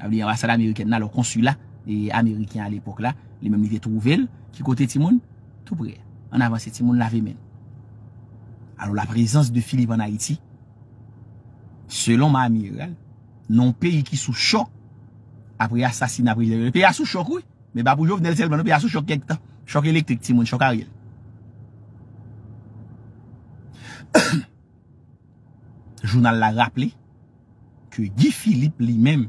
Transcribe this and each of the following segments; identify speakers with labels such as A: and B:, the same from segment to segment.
A: Abli ambassade ah, américaine nan le consulat et américain à l'époque là, les mêmes idées trouvé qui côté Timon, tout près. En avant le monde lavé même. Alors la présence de Philippe en Haïti selon ma amiral, non pays qui sous choc après assassinat président. Le pays a sous choc oui, mais pas pour Jovenel seulement, le pays a sous choc quelque temps. Choc électrique Timon. choc Ariel. Journal l'a rappelé que Guy Philippe lui-même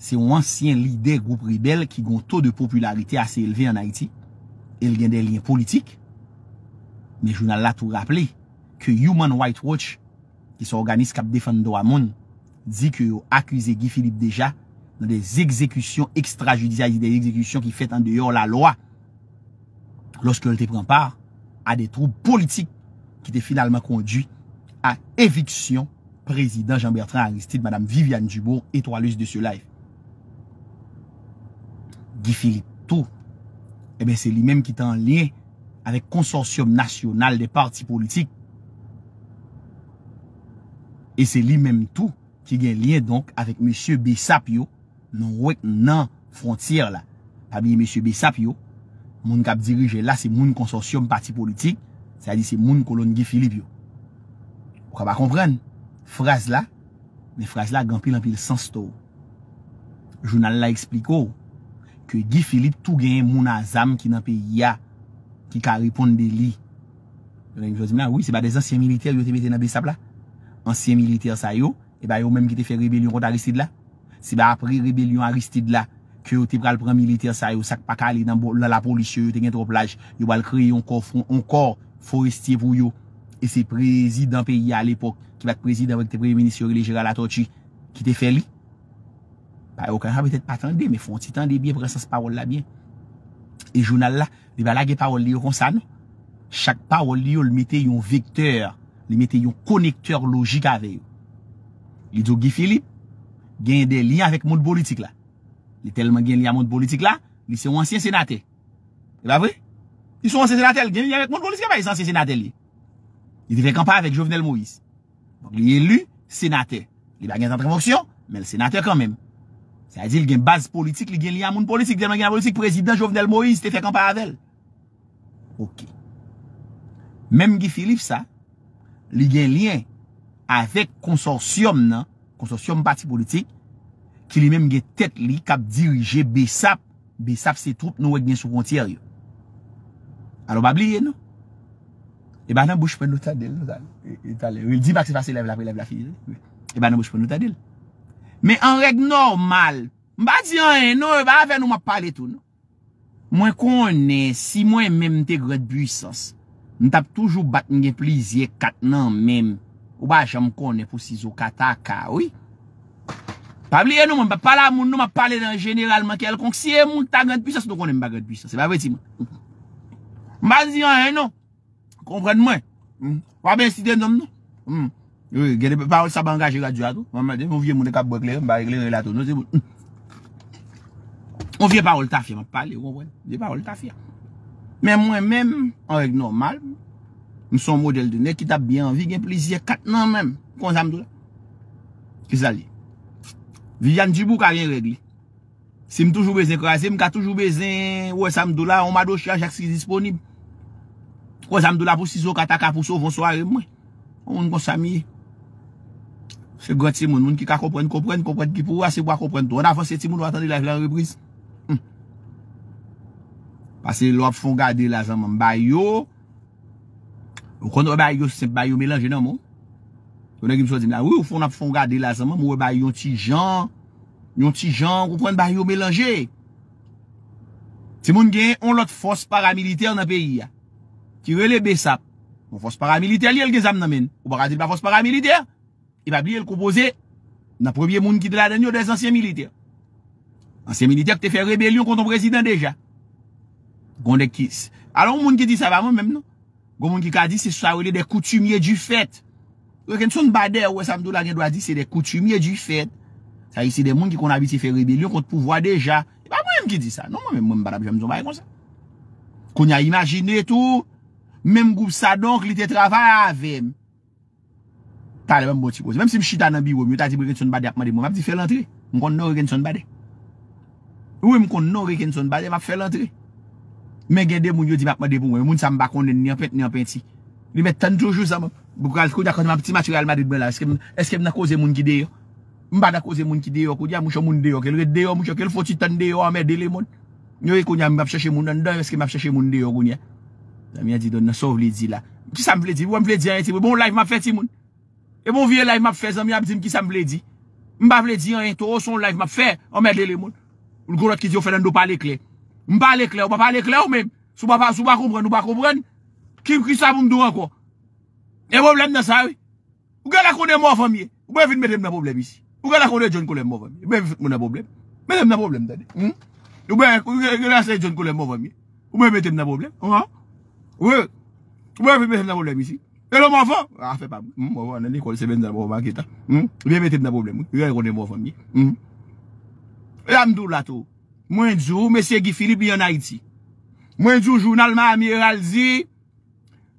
A: Se yon ansyen lider group rebel Ki gon to de popularite ase elve en Haiti El gen de lien politik Men jounal la tou rappele Ke Human Rights Watch Ki se organize kap Defendo Amon Di ke yo akwize Guy Philippe deja Nan de ekzekusyon ekstrajudizay Di de ekzekusyon ki fet an deyor la loa Lorske el te pren par A de troub politik Ki te finalman kondi A eviksyon Prezident Jean-Bertrand Aristide Madame Viviane Dubourg Etroaleuse de ce life Gifiri tou, e eh ben se li menm ki ten lyen avek konsorsyum nasyonal de parti politik. E se li menm tou, ki gen lyen donk avek Monsie B. Sapyo, non wèk nan frontyèr la. Pabye Monsie B. Sapyo, moun kap dirije la se moun konsorsyum parti politik, sa di se moun kolon Gifiri pyo. Ou ka pa kompren? Fraz la, ne fraz la gan pilan pil san sto. Jounal la ekspliko ou, oh, ki Guy Philippe tou gen yon moun azam ki nan pe ya, ki ka reponde li. Yon gen yon jazim la, woui, se ba des ansyen militer yo te mette nan besap la. Ansyen militer sa yo, e ba yo menm ki te fe rebelyon konta Aristide la. Se ba apre rebelyon Aristide la, ki yo te pral pran militer sa yo, sakpa ka li nan la polisyo yo, te gen tro plaj, yo bal kre yon kor forestye pou yo. E se prezid nan pe ya l epok, ki va te prezid avon te preminis yo religyera la tochi, ki te fe li. Okan ha bete patande, me fonti tande biye prese se parol la biye. E jounal la, li ba la ge non? parol li yo konsan, chak parol li yo li mete yon vekteur, li mete yon konekteur logik ave yo. Li dyo Guy Philippe, gen de liyan avèk moun politik la. Li telman gen liyan moun politik la, li se wansye senate. Li ba vri? Li se wansye senate, li gen liyan avèk moun politik la, li se wansye senate li. Li di fek anpa avèk Jovenel Moïse. Li elu, senate. Li ba gen tan trevoksyon, men senate kanmèm. Sa a di li gen base politik, li gen li an moun politik, gen an gen an politik, prezident Jovenel Moïse, te fèk an paravel. Ok. Mem ge filif sa, li gen li an avek konsorsyom nan, konsorsyom pati politik, ki li mem ge tet li kap dirije besap, besap se troup nou wè gen sou kontyer yo. Ano bab li ye nou? E eh banan non, bouche pen nou ta del nou zan. Il di pa ki se fase lev la pri, lev la fi. E eh banan non, bouche pen nou ta del nou. Men an reg normal, mba di an eno, e ba ave nou ma pale tou nou. Mwen kone, si mwen men mte gred buysans, mtap toujou bat nge plizye kat nan men, wajan mkone fousi zokataka, ouy. Pabli eno mwen, mba pale a moun nou, mba pale nan generalman kelkon, ksi e moun ta gred buysans, nou konen mba gred buysans, e ba ve di mwen. Mba di an eno, konpren mwen, waben si den dom nou, mwen. Gede parol sabangaje graduato Ou vie moun e kap bwekle, mba regle yon relato Ou vie parol ta fia, mba pale De parol ta fia Men mwen men, an regle normal M son model dene ki ta bien vi Gen plizye kat nan men Kon sam do la Ki sa li Vi jan di bou ka gen regle Si m toujou bezen kwa se, m ka toujou bezen Kon sam do la, m a do chanj ak si disponib Kon sam do la pou si zo kataka Pou so fon soare mwen Mwen kon sami e Se gwen ti moun, moun ki ka kompren, kompren, kompren ki pou a, se wak kompren tou. An avan se ti moun wak tande la jlan repris. Hmm. Pase lò ap fon gade la zanman. Bay yo, wak konde wak bay yo, se bay yo melanje nan moun. Sounen ki mswa di mla, wou foun ap fon gade la zanman, moun wak bay yo ti jan, yon ti jan, wak konde bay yo melanje. Ti moun gen, on lot fos paramiliter nan peyi ya. Tire le besap, moun fos paramiliter li el ge zam nan men. Wak kande li ba fos paramiliter? I pa bli el koupose na pwobye moun ki de la denyo de ansyen milite. Ansen milite kote fe rebelyon konton prezident deja. Gonde kis. Alon moun ki di sa ba moun menm nou. Goun moun ki ka di se sa wole de koutumye di fet. We ken sou n badè ouwe samdou la gen do a di se de koutumye di fet. Sa yisi de moun ki kon a biti fe rebelyon konton pouvoi deja. E ba moun yon ki di sa. Non moun menm moun mou mbada pje mzon bay kon sa. Ko nye imagine tou. Menm goup sa donk li te travay avem. Mèm si mèm chita nan biwòm, yo ta di mwen reken son badè ak madè, mwen ap di fèl antre. Mwen kon nou reken son badè. Yoy mwen kon nou reken son badè, mwen ap fèl antre. Mè gen de mwen yo di madè pou mwen, mwen sa mba konde ni ap pènti, ni ap pènti. Li mè tan toujou sa mwen. Bokal, kouja kon mwen piti maturèl madè dwen la, eske mwen a kouze mwen ki deyo. Mwen ba da kouze mwen ki deyo, kouja ah, mwen moun deyo, ke l red deyo, mwen moun deyo, ke l foti tan deyo, amè ah, de le moun. Nyo yoy e kou ah, E bon viye live map fe, zan mi ap di mki sa mble di. Mba mble di an yento, ou son live map fe, an mbede le moun. Ou l goulot ki di yo fè nan do pale kler. Mba pale kler, ou pa pale kler ou men. Sou pa kompren, sou pa kompren. Ki sa mbou mdou an kwa? E mbou mblem nan sa we? Ou gala kone mwafan miye? Ou bè vi mbete mna mbou mblem isi? Ou gala kone John Kolem mwafan miye? Ou bè vi fite mwena mbou mblem? Mbe mna mbou mblem dade? Hmm? Ou bè vi mbete mna mbou mblem isi? Elo mwafan? Afe pab, mwafan ane ni kol se ben zan mwafan ki ta. Viye metep nan problem ou. Viye konen mwafan mi. E amdou la tou. Mwen djou, mwen se gifilip yon Haiti. Mwen djou, jounalman amiral di,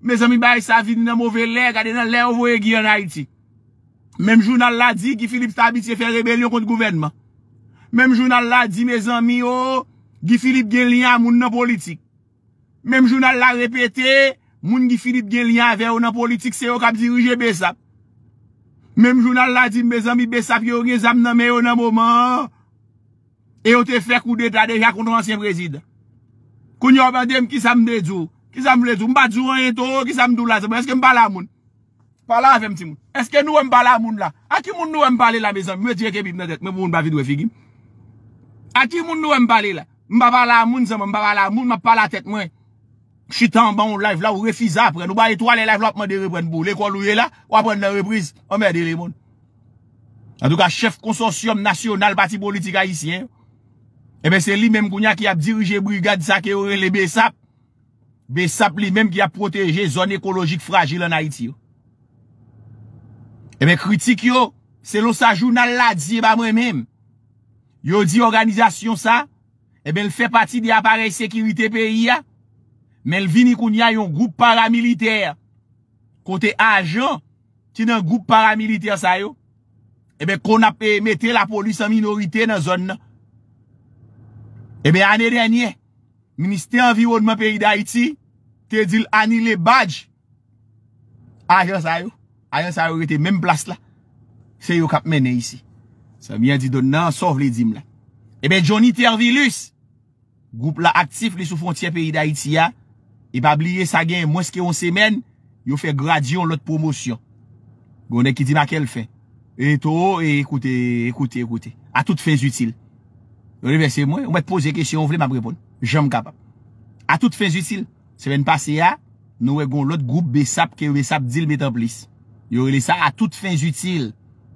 A: mwen zami bay sa vin nan mwove lè, gade nan lè woye gion Haiti. Mwen jounal la di, gifilip stabit se fè rebelyon kont gouvernement. Mwen jounal la di, mwen zami yo, oh, gifilip gen liyan moun nan politik. Mwen jounal la repete, Moun ki Filip gen liyan ve ou nan politik se ou kap dirije besap. Mèm jounal la di mbe zan mi besap yo gen zam nan me ou nan mouman. E ou te fe kou detade jak ou nan ansyen prezid. Kou nyo mbe dem ki zam de djou. Ki zam vle djou. Mba djou an yento ki zam djou la zan. Mwen eske mbala moun. Mbala ve mti moun. Eske nou mbala moun la. Aki moun nou mbali la mbe zan. Mwen dire kemib nan det. Mwen moun bavidwe figi. Aki moun nou mbali la. Mba bala moun zan. Mba bala moun. Mba bala Chitan ban ou live bon, la ou refiza apren Ou ba etwa le live la ou apman de repren bo Le kwa louye la ou apman de repriz Ame de remon An tou ka chef konsosyom nasyonal pati politika yisi Eme eh se li menm kounya ki ap dirije brigade Sa ki yore le besap Besap li menm ki ap proteje Zon ekologik fragil an Haiti Eme eh kritik yo Se lo sa jounal la di Ba mwen menm Yo di organizasyon sa Eme eh l fe pati di aparel sekirite peyi ya Mel vini koun ya yon goup paramiliter Kote ajan Ti nan goup paramiliter sayo Ebe kon ap emete la polis an minorite nan zon nan Ebe ane re anye Ministè environman peyi da iti Te dil anile baj Ajan sayo Ajan sayo re te menm plas la Se yo kap mene yisi Sa mien di don nan sov le dim la Ebe Johnny Tervilus Goup la aktif le sou fontye peyi da iti ya E pa bliye sa gen, mwen se ke yon semen, yo fe gradyon lot promosyon. Gwene ki di ma kel fen. E to, e ekoute, ekoute, ekoute. A tout fen zutil. Yo le ve se mwen, ou mwen pose kesyon, ou vle ma prepon. Jom kapap. A tout fen zutil. Se ven pase ya, nou we gwen lot goup besap ke besap dil metan plis. Yo le sa a tout fen zutil.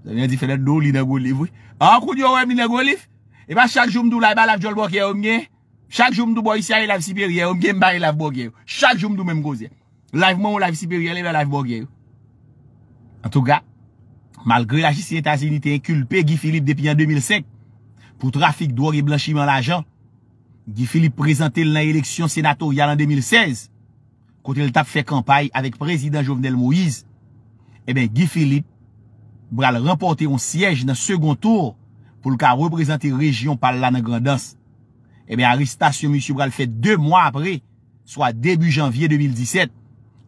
A: Zan ven di fene do li nan goun liv we. A an kou di yo wèm li nan goun liv? E pa chak joun mdou la, e la vjol bwa ki yo mwenye. Chak joum dou bo isya e lave Siberia, ou mgen bar e lave Bogueyo. Chak joum dou men mgoze. Lave moun lave Siberia, lè ve lave Bogueyo. An tou ga, malgre la jistin etazinite e kulpe Guy Philippe depi an 2005, pou trafik dour e blanchiman la jan, Guy Philippe prezante l nan eleksyon senato yal an 2016, kote l tap fe kampay avek prezident Jovenel Moïse, e eh ben Guy Philippe bral remporte yon siyej nan second tour pou l ka reprezante region pal lan an grandans. Ebe eh a ristasyon M. Brail fèd 2 mwa apre So a debu janvye 2017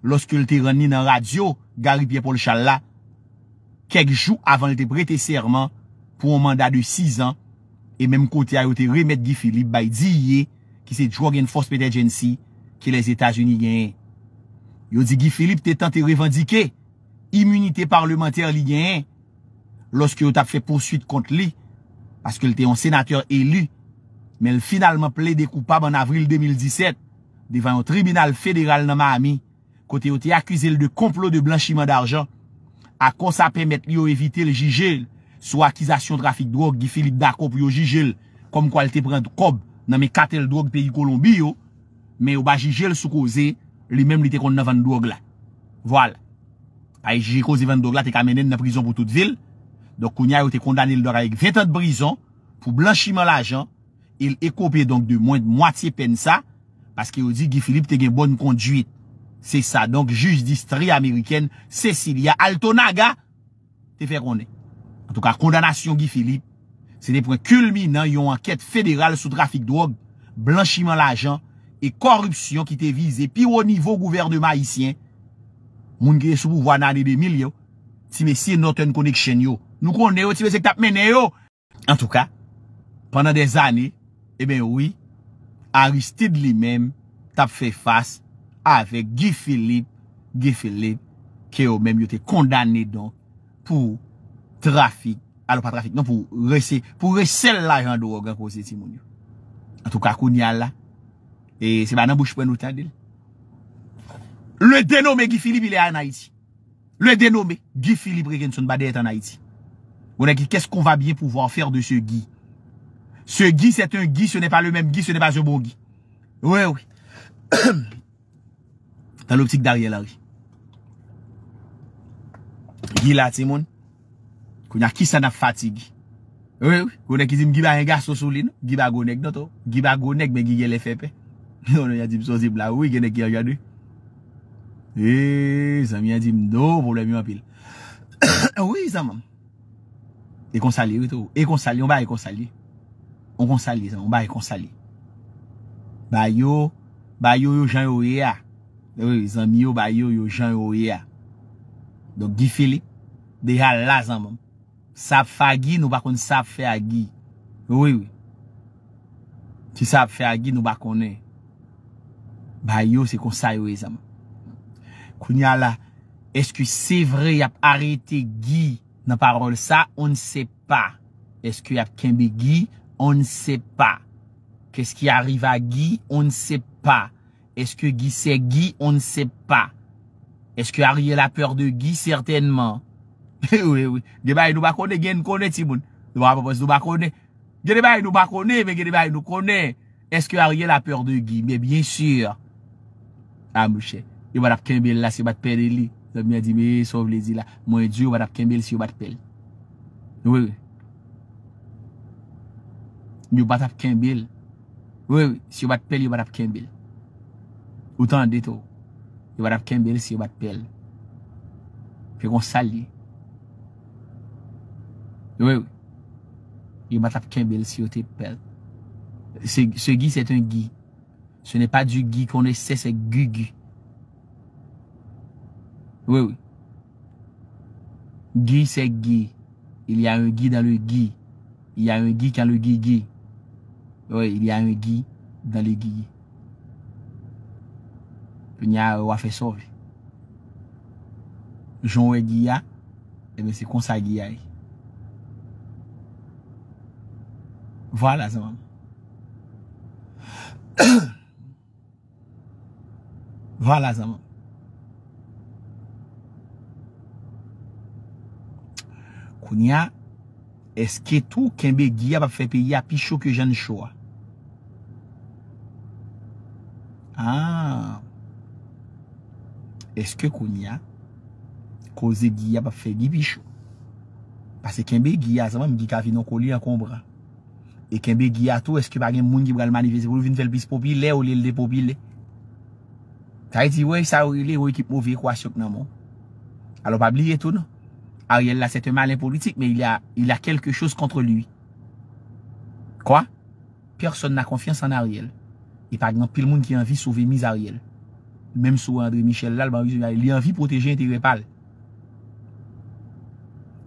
A: Lorske l te rannin an radyo Garipye Polchalla Kèk jou avan l te brete serman Pou an manda de 6 an E menm kote a yo te remet Guy Philippe Bay diye ki se drug enforcement agency Ki les Etats-Unis gen Yo di Guy Philippe te tante revendike Immunite parlementer li gen Lorske yo tap fè porsuit kont li Paske l te yon senateur elu men l finalman ple de koupab an avril 2017 devan yon tribunal federal nan Mahami kote yo te akwize l de komplo de blanchiman darjan a kon sa pemet yo evite l Jigel sou akwizasyon trafik drog ki Filip Dacop yo Jigel kom kwa l te prende kob nan me kate l drog peyi Kolombi yo men yo ba Jigel sou koze li menm li te konde nan van drog la voal ay Jigel kose van drog la te kamene nan prison pou tout vil dok konya yo te kondane l dor ek 20 an de brison pou blanchiman la jan il ekopye donk de mwen de mwatiye pen sa, paske yo di Gifilip te gen bon konduit. Se sa, donk juz distri Ameriken, Cecilia Altonaga, te fer kone. An tou ka, kondanasyon Gifilip, se depwen kulminan yon anket federal sou trafik drog, blanchiman la jan, e korupsyon ki te vize, pi wou nivou gouvernement isyen, moun gen sou pou vwa nan edemil yo, ti me si noten konek chen yo, nou konen yo, ti me se tap menen yo. An tou ka, panan de zanen, E ben wè, Aristide li mèm tap fè fâs avè Guy Philippe, Guy Philippe, kè yo mèm yo te kondanè don pou trafik, alò pa trafik, nan pou rese, pou rese la yon drogan kòse ti moun yo. An tou kakoun yal la, e se banan bouche pren nou tan dil. Le denome Guy Philippe ilè an Haiti. Le denome Guy Philippe reken son badè et an Haiti. Mwenè ki, kèskon va bien pouvan fèr de se Guy? Se gi, se te un gi, se ne pa le menm gi, se ne pa je bon gi. Ouè ouè. Tan l'optik darye la ri. Gi la ti moun. Kou na ki sa na fati gi. Ouè ouè. Kou ne ki zim gi ba rengas sosou li nou. Gi ba go nek nou tou. Gi ba go nek men gi gen le fepe. Non yadim sosib la. Ouè gen nek gen gen nou. Ouè. Sam yadim nou problem yon apil. Ouè sam. E konsali ouè tou. E konsali. Yon ba e konsali ouè. On konsali, zaman. On ba ye konsali. Ba yo, ba yo yo jan yo ye a. Dewe, zanm yo, ba yo yo jan yo ye a. Dok, gi fili, deya la, zaman. Sab fa gi, nou bakon sab fe a gi. Dewe, dewe. Ti sab fe a gi, nou bakon e. Ba yo, se konsali we, zaman. Koun ya la, eski se vre yap arete gi nan parol sa, on se pa. Eski yap kenbe gi, on ne sait pas. Qu'est-ce qui arrive à Guy On ne sait pas. Est-ce que Guy c'est Guy On ne sait pas. Est-ce que Ariel a peur de Guy Certainement. oui, oui. Débay nous connaît, gen connaît Timoun. Nous pas nous pas nous pas connaît, mais débay nous connaît. Est-ce que Ariel a peur de Guy Mais bien sûr. Ah mon cher, il va la là, c'est pas de perdre il dit mais sauve les là. Mon Dieu, va Kembel si va de Oui, Oui. Yo bat ap kembil. Oui, oui, si yo bat pelle vous bat ap kembil. autant de tout. vous bat ap kembil si yo bat pelle Fait un sali. Oui, oui. Vous bat ap kembil si vous te pelle Ce, ce gui, c'est un gui. Ce n'est pas du gui qu'on essaie, c'est gugu. Oui, oui. Gui, c'est gui. Il y a un gui dans le gui. Il y a un gui a le guy gui. Oui, il y a un gui dans le gui. Il y a un fait sauver. Jean et gui et eh bien c'est comme ça gui Voilà, ça voilà, ça Kounia, tout que tout gya pa va faire payer à que jen Jean Choa? Ah. Eske kon ya Koze gya pa fe gipishou Pase kenbe gya Zaman mi gika vinon ko li akombra E kenbe gya tou eske bagen moun Giba almane veze pou vin vel bis popi le ou le le popi le Ta eti wey sa ou le ou ekip mou vekwa Sok nan mon Alo pa bli etoun non? Ariel la sete malen politik Men il a kelke chos kontre lui Kwa? Person na konfians an Ariel E pag nan pil moun ki anvi souve miz Ariel. Mèm sou André Michel lal, lè anvi proteje interepal.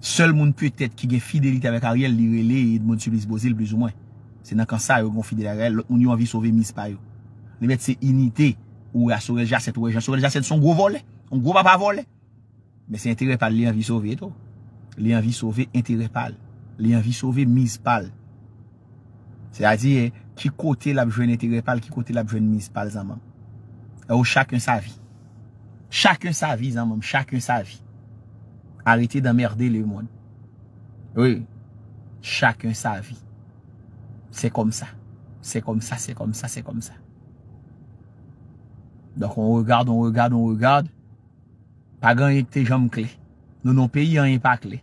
A: Sòl moun pwè tèt ki gen fidelit avèk Ariel, lè relè yè d'mon soubise bozil bliz ou mwen. Sè nan kan sa yo gon fidel Ariel, lòt moun yo anvi souve miz pal yo. Lè mèt se inite, ou ya soure l'jaset, ou ya soure l'jaset, son go volè, son go pa pa volè. Mè se interepal lè anvi souve to. Lè anvi souve interepal. Lè anvi souve miz pal. Sè a di, lè anvi souve interepal. ki kote la bjwen integre pal, ki kote la bjwen minispal zanman. E ou chakon sa vi. Chakon sa vi zanman, chakon sa vi. Arite d'amerde le moun. Oui. Chakon sa vi. Se kom sa. Se kom sa, se kom sa, se kom sa. Donk on regarde, on regarde, on regarde. Pagan yon te jom kle. Nonon pe yon yon pa kle.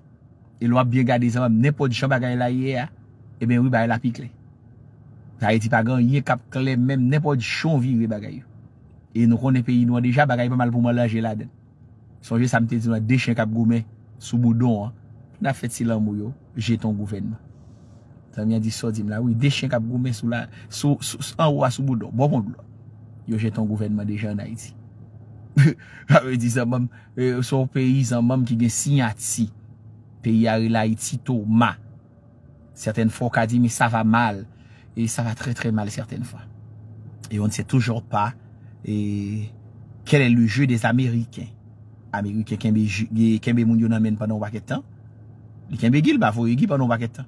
A: E lwa biye gade zanman, nepo di chan bagan yon la ye a, e ben wou ba yon la pi kle. Ta eti pa gan, yen kap klem menm, nepo di chon viri bagay yo. E nou konen peyi nou an, deja bagay pa mal pou mwen la jela den. Son jen sa mte di nou an, dechen kap goumen souboudon an. Nafet si lan mou yo, je ton gouvenman. Tan mi an di sou di mla, oui, dechen kap goumen soula, sou, sou, sou, sou, souboudon, bo mounm la. Yo je ton gouvenman deja an Haiti. Ha, we di zan mwem, sou peyi zan mwem ki gen sinyati. Peyi ari la Haiti to, ma. Serten foka di mi, sa va mal. E sa va tre tre mal certaine fwa. E on se toujou pa, e kele le jou des Ameriken. Ame, ke kembe moun yon amen panon wak etan, li kembe gil, ba foye gil panon wak etan.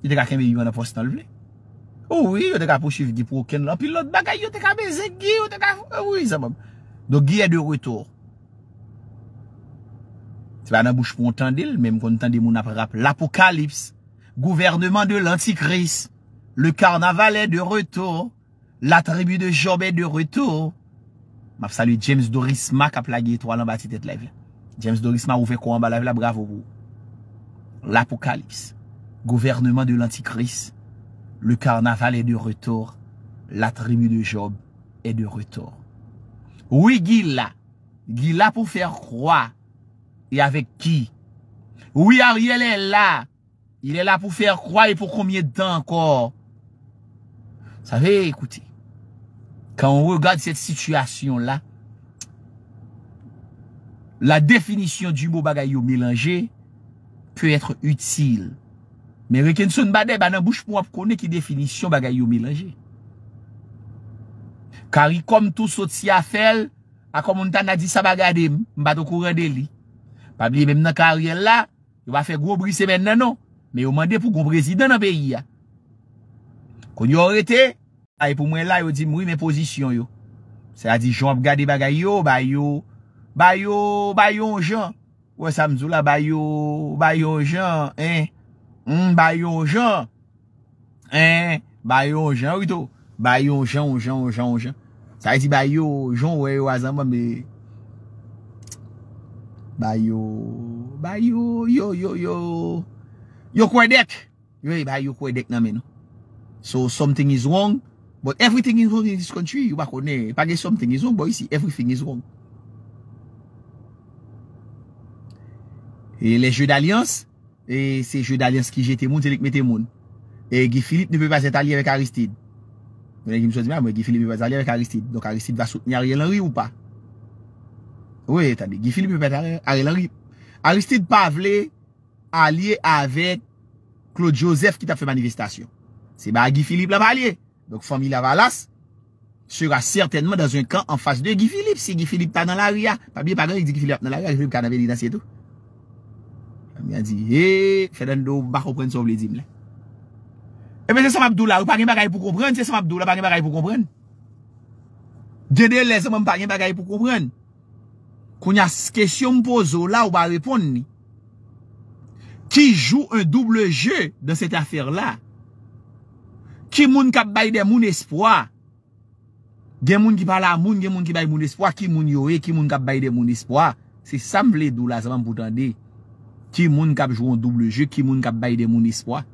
A: Yon te ka kembe yon apos nan levle. Oh Ouwi, yon te ka pouchiv gil pou ken lan pilot bagay, yon te ka bezegi, yon te ka... Ouwi, zan moun. Do gil yon de retor. Se ba nan bouj pou ontande, menm kon tande moun aprap, l'apokalips, gouvernement de l'antikrism, Le karnaval e de retor. La tribu de Job e de retor. Map sali James Dorisma kapla ge etwa lan ba tit et levle. James Dorisma ouve kou an ba levle a bravo vou. L'Apokalips. Gouvernement de l'Antikris. Le karnaval e de retor. La tribu de Job e de retor. Ou e gi la? Gi la pou fer kwa? E avek ki? Ou e ari elen la? Il e la pou fer kwa e pou komye dan kwa? Sa ve, ekouti, kan on regade set situasyon la, la definisyon di mou bagay yo melange, pe etre util. Men reken son badè, ban nan bouche moun ap konè ki definisyon bagay yo melange. Kari kom tout sot si a fel, akon moun tan a di sa bagade, mba do kouren deli. Pabli men mnen kari el la, yo va fe gwo brise men nanon, men yo mande pou gwo brezidè nan peyi ya. Kon yon rete, ay pou mwen la yon di mwi men pozisyon yon. Se a di joun ap gade bagay yo, bayo, bayo, bayo joun. Wè samzou la, bayo, bayo joun, eh, m, bayo joun, eh, bayo joun, wito, bayo joun, joun, joun, joun, joun. Se a di bayo joun, wè yon asan mwen be, bayo, bayo, yo, yo, yo, yo, yo kwe dek, yo e bayo kwe dek nan men nou. So something is wrong, but everything is wrong in this country. Ou bako ne, eh, pa ge something is wrong, bo yisi, everything is wrong. E le jeu d'alyans, e se jeu d'alyans ki jete moun, jelik me te moun. E Gifilip ne peut pas ete a liye vek Aristide. Mwenen ki mso di mè, mwen Gifilip ne peut pas ete a liye vek Aristide. Donk Aristide va soutenye Ariel Henry ou pa? Ou e, ta de, Gifilip ne peut pas ete Ariel Henry. Aristide pa vle, a liye avek Claude Joseph ki ta fe manifestasyon. Se ba Gifilip la palye. Dok Fomila Valas sera certainement dans un camp en face de Gifilip. Se Gifilip pa nan la ria. Pa biye pa gen yon Gifilip nan la ria. Gifilip ka nan veni dansi etou. Pan miya di, hey, eh, fè den do bako pren sou vledim la. Ebe eh se sa mabdou la, ou pa gen bagay pou kompren. Se sa mabdou la, pa gen bagay pou kompren. Dede le se moum pa gen bagay pou kompren. Koun yas kesyon mpozo la, ou ba repon ni. Ki jou un double jeu dan set afer la. Ki moun kap baye de moun espwa. Gen moun ki pala moun, gen moun ki baye moun espwa. Ki moun yoe, ki moun kap baye de moun espwa. Se sam vle dou la, seman pou tande. Ki moun kap jwou an double jik, ki moun kap baye de moun espwa.